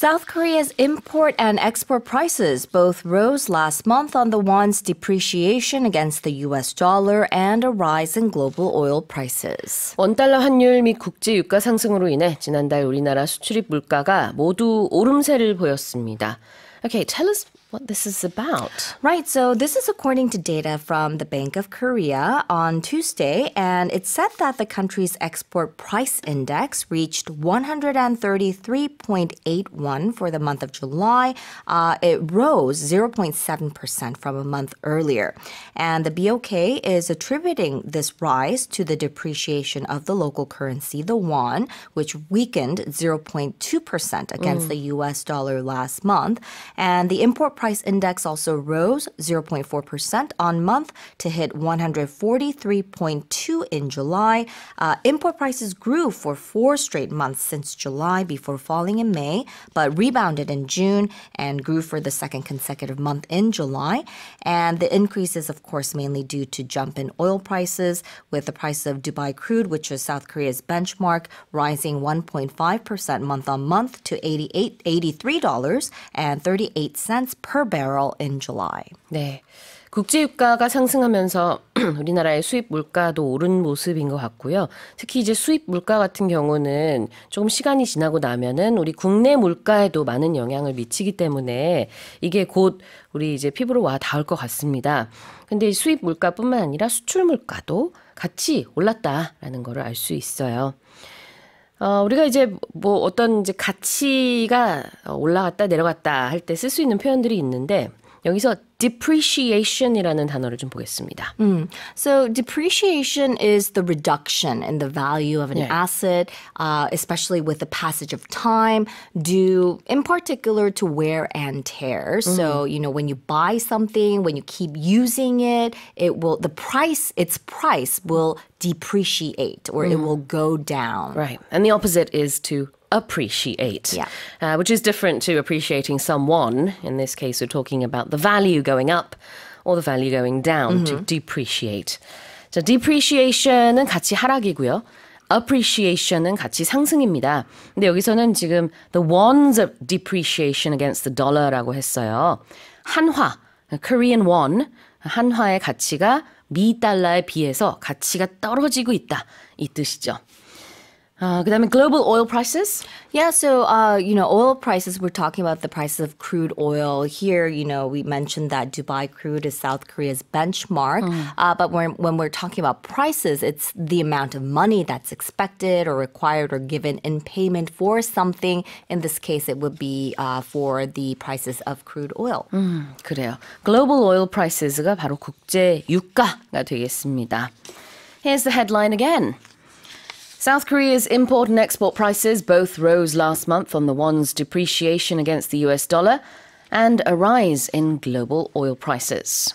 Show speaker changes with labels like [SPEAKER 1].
[SPEAKER 1] South Korea's import and export prices both rose last month on
[SPEAKER 2] the won's depreciation against the US dollar and a rise in global oil prices. 원달러 환율 및 국제 유가 상승으로 인해 지난달 우리나라 수출입 물가가 모두 오름세를 보였습니다. Okay, tell us what this is about. Right.
[SPEAKER 1] So, this is according to data from the Bank of Korea on Tuesday, and it said that the country's export price index reached 133.81 for the month of July. Uh, it rose 0.7% from a month earlier. And the BOK is attributing this rise to the depreciation of the local currency, the won, which weakened 0.2% against mm. the US dollar last month. And the import price index also rose 0.4% on month to hit 143.2 in July. Uh, import prices grew for four straight months since July before falling in May, but rebounded in June and grew for the second consecutive month in July. And the increase is, of course, mainly due to jump in oil prices, with the price of Dubai crude, which is South Korea's benchmark, rising 1.5% month on month to
[SPEAKER 2] 88, $83.38 per per barrel in July. 네. 국제유가가 상승하면서 우리나라의 수입 물가도 오른 모습인 것 같고요. 특히 이제 수입 물가 같은 경우는 조금 시간이 지나고 나면은 우리 국내 물가에도 많은 영향을 미치기 때문에 이게 곧 우리 이제 피부로 와 닿을 것 같습니다. 근데 수입 물가뿐만 아니라 수출 물가도 같이 올랐다라는 거를 알수 있어요. 어, 우리가 이제 뭐 어떤 이제 가치가 어, 올라갔다 내려갔다 할 때 쓸 수 있는 표현들이 있는데 여기서 depreciation이라는 단어를 좀 보겠습니다. So depreciation is the reduction
[SPEAKER 1] in the value of an asset, uh, especially with the passage of time, due in particular to wear and tear. So you know when you buy something, when you keep using it, it will the price its price will depreciate
[SPEAKER 2] or it will go down. Right, and the opposite is to appreciate, yeah. uh, which is different to appreciating someone. In this case, we're talking about the value going up or the value going down mm-hmm. to depreciate. Depreciation depreciation은 같이 하락이고요. appreciation은 같이 상승입니다. 근데 여기서는 지금 the won's of depreciation against the dollar라고 했어요. 한화, Korean won, 한화의 가치가 미 달러에 비해서 가치가 떨어지고 있다. 이 뜻이죠. Uh, global oil prices? Yeah, so uh, you know,
[SPEAKER 1] oil prices. We're talking about the prices of crude oil here. You know, we mentioned that Dubai crude is South Korea's benchmark, mm. uh, but when when we're talking about prices, it's the amount of money that's expected or required or given in payment for something. In this
[SPEAKER 2] case, it would be uh, for the prices of crude oil. 그래요. Global oil prices가 바로 국제 유가가 되겠습니다. Here's the headline again. South Korea's import and export prices both rose last month on the won's depreciation against the US dollar and a rise in global oil prices.